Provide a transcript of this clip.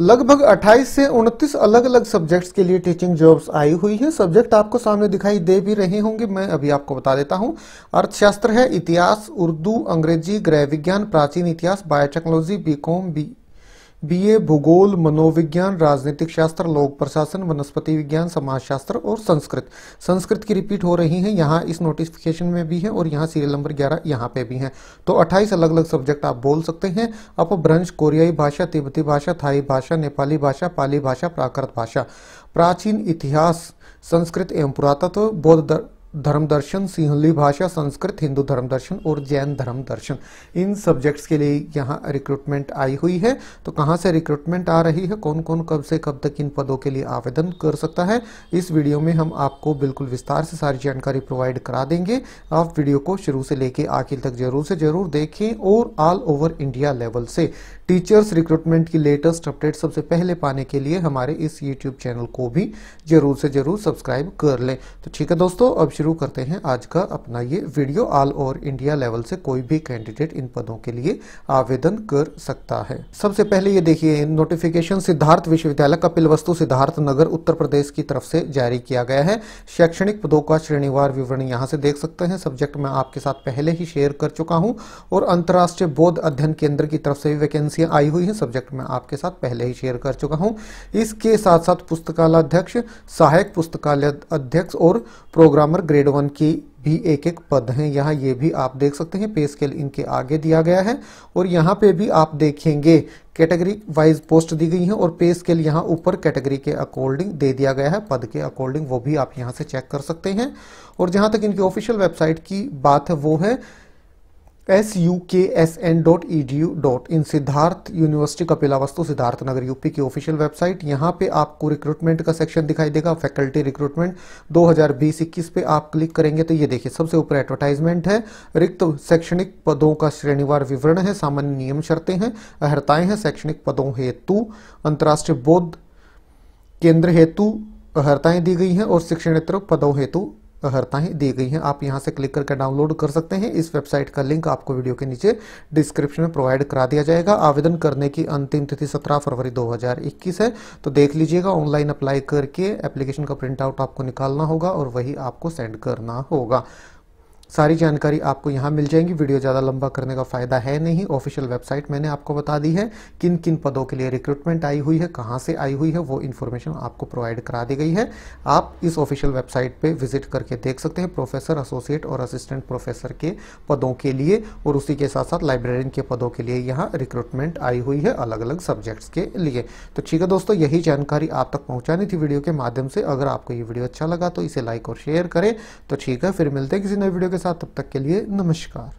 लगभग 28 से 29 अलग अलग सब्जेक्ट्स के लिए टीचिंग जॉब्स आई हुई है सब्जेक्ट आपको सामने दिखाई दे भी रहे होंगे मैं अभी आपको बता देता हूं अर्थशास्त्र है इतिहास उर्दू अंग्रेजी गृह विज्ञान प्राचीन इतिहास बायोटेक्नोलॉजी बीकॉम बी बीए भूगोल मनोविज्ञान राजनीतिक शास्त्र लोक प्रशासन वनस्पति विज्ञान समाजशास्त्र और संस्कृत संस्कृत की रिपीट हो रही है यहाँ इस नोटिफिकेशन में भी है और यहाँ सीरियल नंबर ग्यारह यहाँ पे भी है तो अट्ठाईस अलग अलग सब्जेक्ट आप बोल सकते हैं अपभ्रंश कोरियाई भाषा तिब्बती भाषा थाई भाषा नेपाली भाषा पाली भाषा प्राकृत भाषा प्राचीन इतिहास संस्कृत एवं पुरातत्व बौद्ध धर्म दर्शन सिंहली भाषा संस्कृत हिंदू धर्म दर्शन और जैन धर्म दर्शन इन सब्जेक्ट्स के लिए यहाँ रिक्रूटमेंट आई हुई है तो कहाँ से रिक्रूटमेंट आ रही है कौन कौन कब से कब तक इन पदों के लिए आवेदन कर सकता है इस वीडियो में हम आपको बिल्कुल विस्तार से सारी जानकारी प्रोवाइड करा देंगे आप वीडियो को शुरू से लेके आखिर तक जरूर से जरूर देखें और ऑल ओवर इंडिया लेवल से टीचर्स रिक्रूटमेंट की लेटेस्ट अपडेट सबसे पहले पाने के लिए हमारे इस यूट्यूब चैनल को भी जरूर से जरूर सब्सक्राइब कर लें तो ठीक है दोस्तों अब शुरू शुरू करते हैं आज का अपना ये video all over India level से कोई भी कैंडिडेट इन पदों के लिए आवेदन कर सकता है सबसे पहले ये देखिए नोटिफिकेशन सिद्धार्थ विश्वविद्यालय कपिल वस्तु सिद्धार्थ नगर उत्तर प्रदेश की तरफ से जारी किया गया है शैक्षणिक पदों का श्रेणीवार विवरण यहाँ से देख सकते हैं सब्जेक्ट मैं आपके साथ पहले ही शेयर कर चुका हूँ और अंतर्राष्ट्रीय बोध अध्ययन केंद्र की तरफ से भी आई हुई है सब्जेक्ट मैं आपके साथ पहले ही शेयर कर चुका हूँ इसके साथ साथ पुस्तकालय अध्यक्ष सहायक पुस्तकालय अध्यक्ष और प्रोग्रामर ग्रेड वन की भी एक एक पद हैं यहाँ ये भी आप देख सकते हैं पे स्केल इनके आगे दिया गया है और यहाँ पे भी आप देखेंगे कैटेगरी वाइज पोस्ट दी गई है और पे स्केल यहाँ ऊपर कैटेगरी के अकॉर्डिंग दे दिया गया है पद के अकॉर्डिंग वो भी आप यहाँ से चेक कर सकते हैं और जहाँ तक इनकी ऑफिशियल वेबसाइट की बात है वो है S U K S N dot E D U dot in Siddharth university वस्तु सिद्धार्थ नगर यूपी की ऑफिशियल वेबसाइट यहाँ पे आपको रिक्रूटमेंट का सेक्शन दिखाई देगा फैकल्टी रिक्रूटमेंट बीस इक्कीस पे आप क्लिक करेंगे तो ये देखिए सबसे ऊपर एडवर्टाइजमेंट है रिक्त शैक्षणिक पदों का श्रेणीवार विवरण है सामान्य नियम शर्तें हैं अहर्ताएं हैं शैक्षणिक पदों हेतु अंतर्राष्ट्रीय बौद्ध केंद्र हेतु अहर्ताएं दी गई हैं और शिक्षण पदों हेतु अर्हताएँ दी गई हैं आप यहाँ से क्लिक करके डाउनलोड कर सकते हैं इस वेबसाइट का लिंक आपको वीडियो के नीचे डिस्क्रिप्शन में प्रोवाइड करा दिया जाएगा आवेदन करने की अंतिम तिथि 17 फरवरी 2021 है तो देख लीजिएगा ऑनलाइन अप्लाई करके एप्लीकेशन का प्रिंट आउट आपको निकालना होगा और वही आपको सेंड करना होगा सारी जानकारी आपको यहाँ मिल जाएंगी वीडियो ज़्यादा लंबा करने का फ़ायदा है नहीं ऑफिशियल वेबसाइट मैंने आपको बता दी है किन किन पदों के लिए रिक्रूटमेंट आई हुई है कहाँ से आई हुई है वो इन्फॉर्मेशन आपको प्रोवाइड करा दी गई है आप इस ऑफिशियल वेबसाइट पे विजिट करके देख सकते हैं प्रोफेसर एसोसिएट और असिस्टेंट प्रोफेसर के पदों के लिए और उसी के साथ साथ लाइब्रेरियन के पदों के लिए यहाँ रिक्रूटमेंट आई हुई है अलग अलग सब्जेक्ट्स के लिए तो ठीक है दोस्तों यही जानकारी आप तक पहुँचानी थी वीडियो के माध्यम से अगर आपको ये वीडियो अच्छा लगा तो इसे लाइक और शेयर करें तो ठीक है फिर मिलते हैं किसी नए वीडियो के साथ तब तक के लिए नमस्कार